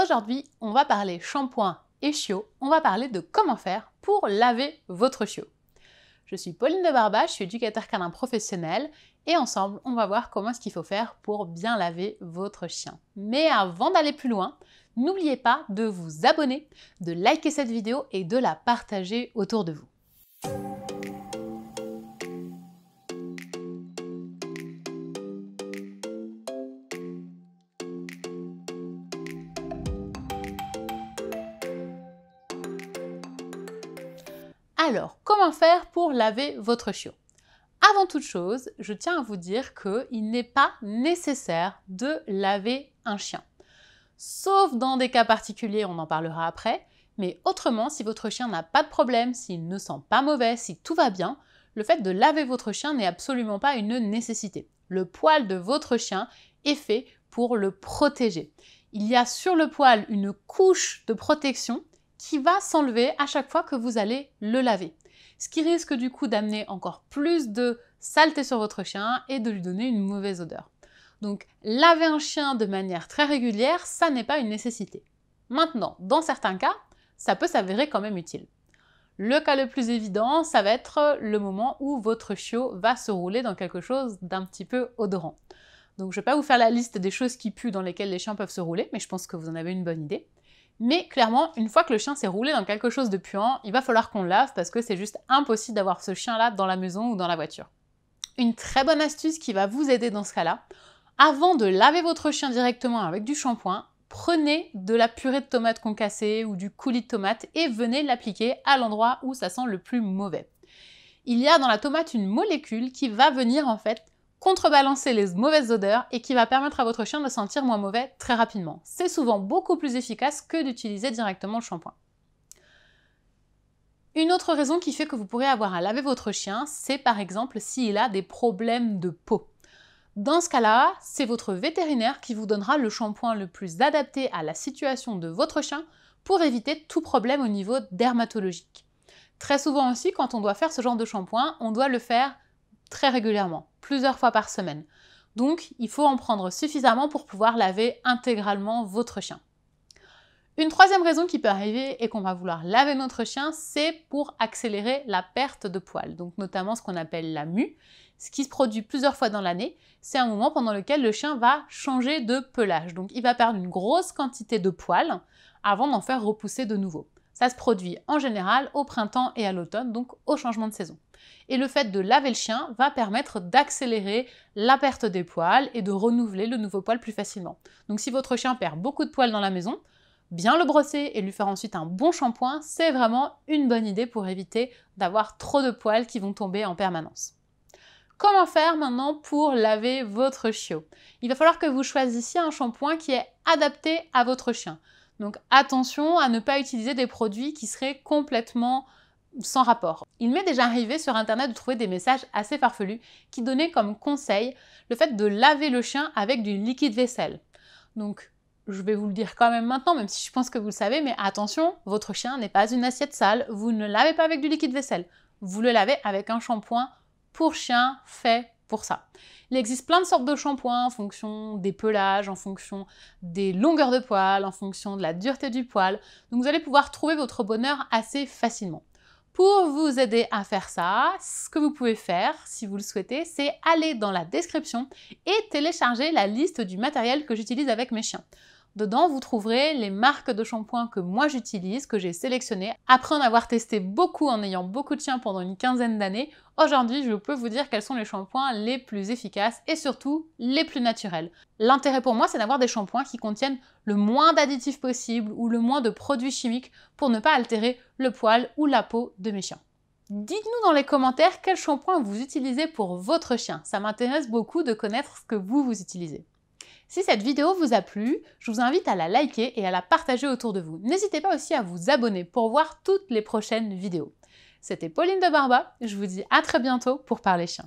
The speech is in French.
Aujourd'hui, on va parler shampoing et chiot. On va parler de comment faire pour laver votre chiot. Je suis Pauline de Barba, je suis éducateur canin professionnel et ensemble, on va voir comment est-ce qu'il faut faire pour bien laver votre chien. Mais avant d'aller plus loin, n'oubliez pas de vous abonner, de liker cette vidéo et de la partager autour de vous. Alors, comment faire pour laver votre chiot Avant toute chose, je tiens à vous dire qu'il n'est pas nécessaire de laver un chien. Sauf dans des cas particuliers, on en parlera après, mais autrement, si votre chien n'a pas de problème, s'il ne sent pas mauvais, si tout va bien, le fait de laver votre chien n'est absolument pas une nécessité. Le poil de votre chien est fait pour le protéger. Il y a sur le poil une couche de protection qui va s'enlever à chaque fois que vous allez le laver. Ce qui risque du coup d'amener encore plus de saleté sur votre chien et de lui donner une mauvaise odeur. Donc laver un chien de manière très régulière, ça n'est pas une nécessité. Maintenant, dans certains cas, ça peut s'avérer quand même utile. Le cas le plus évident, ça va être le moment où votre chiot va se rouler dans quelque chose d'un petit peu odorant. Donc je ne vais pas vous faire la liste des choses qui puent dans lesquelles les chiens peuvent se rouler, mais je pense que vous en avez une bonne idée. Mais clairement, une fois que le chien s'est roulé dans quelque chose de puant, il va falloir qu'on le lave parce que c'est juste impossible d'avoir ce chien-là dans la maison ou dans la voiture. Une très bonne astuce qui va vous aider dans ce cas-là, avant de laver votre chien directement avec du shampoing, prenez de la purée de tomate concassée ou du coulis de tomate et venez l'appliquer à l'endroit où ça sent le plus mauvais. Il y a dans la tomate une molécule qui va venir en fait contrebalancer les mauvaises odeurs et qui va permettre à votre chien de sentir moins mauvais très rapidement. C'est souvent beaucoup plus efficace que d'utiliser directement le shampoing. Une autre raison qui fait que vous pourrez avoir à laver votre chien, c'est par exemple s'il a des problèmes de peau. Dans ce cas-là, c'est votre vétérinaire qui vous donnera le shampoing le plus adapté à la situation de votre chien pour éviter tout problème au niveau dermatologique. Très souvent aussi, quand on doit faire ce genre de shampoing, on doit le faire très régulièrement, plusieurs fois par semaine. Donc, il faut en prendre suffisamment pour pouvoir laver intégralement votre chien. Une troisième raison qui peut arriver et qu'on va vouloir laver notre chien, c'est pour accélérer la perte de poils, donc notamment ce qu'on appelle la mue, ce qui se produit plusieurs fois dans l'année. C'est un moment pendant lequel le chien va changer de pelage, donc il va perdre une grosse quantité de poils avant d'en faire repousser de nouveau. Ça se produit en général au printemps et à l'automne, donc au changement de saison. Et le fait de laver le chien va permettre d'accélérer la perte des poils et de renouveler le nouveau poil plus facilement. Donc si votre chien perd beaucoup de poils dans la maison, bien le brosser et lui faire ensuite un bon shampoing, c'est vraiment une bonne idée pour éviter d'avoir trop de poils qui vont tomber en permanence. Comment faire maintenant pour laver votre chiot Il va falloir que vous choisissiez un shampoing qui est adapté à votre chien. Donc attention à ne pas utiliser des produits qui seraient complètement sans rapport. Il m'est déjà arrivé sur internet de trouver des messages assez farfelus qui donnaient comme conseil le fait de laver le chien avec du liquide vaisselle. Donc je vais vous le dire quand même maintenant, même si je pense que vous le savez, mais attention, votre chien n'est pas une assiette sale, vous ne le lavez pas avec du liquide vaisselle, vous le lavez avec un shampoing pour chien fait ça. Il existe plein de sortes de shampoings en fonction des pelages, en fonction des longueurs de poils, en fonction de la dureté du poil. Donc vous allez pouvoir trouver votre bonheur assez facilement. Pour vous aider à faire ça, ce que vous pouvez faire, si vous le souhaitez, c'est aller dans la description et télécharger la liste du matériel que j'utilise avec mes chiens. Dedans, vous trouverez les marques de shampoings que moi j'utilise, que j'ai sélectionnées. Après en avoir testé beaucoup, en ayant beaucoup de chiens pendant une quinzaine d'années, aujourd'hui je peux vous dire quels sont les shampoings les plus efficaces et surtout les plus naturels. L'intérêt pour moi, c'est d'avoir des shampoings qui contiennent le moins d'additifs possible ou le moins de produits chimiques pour ne pas altérer le poil ou la peau de mes chiens. Dites-nous dans les commentaires quels shampoings vous utilisez pour votre chien. Ça m'intéresse beaucoup de connaître ce que vous vous utilisez. Si cette vidéo vous a plu, je vous invite à la liker et à la partager autour de vous. N'hésitez pas aussi à vous abonner pour voir toutes les prochaines vidéos. C'était Pauline de Barba, je vous dis à très bientôt pour Parler Chien.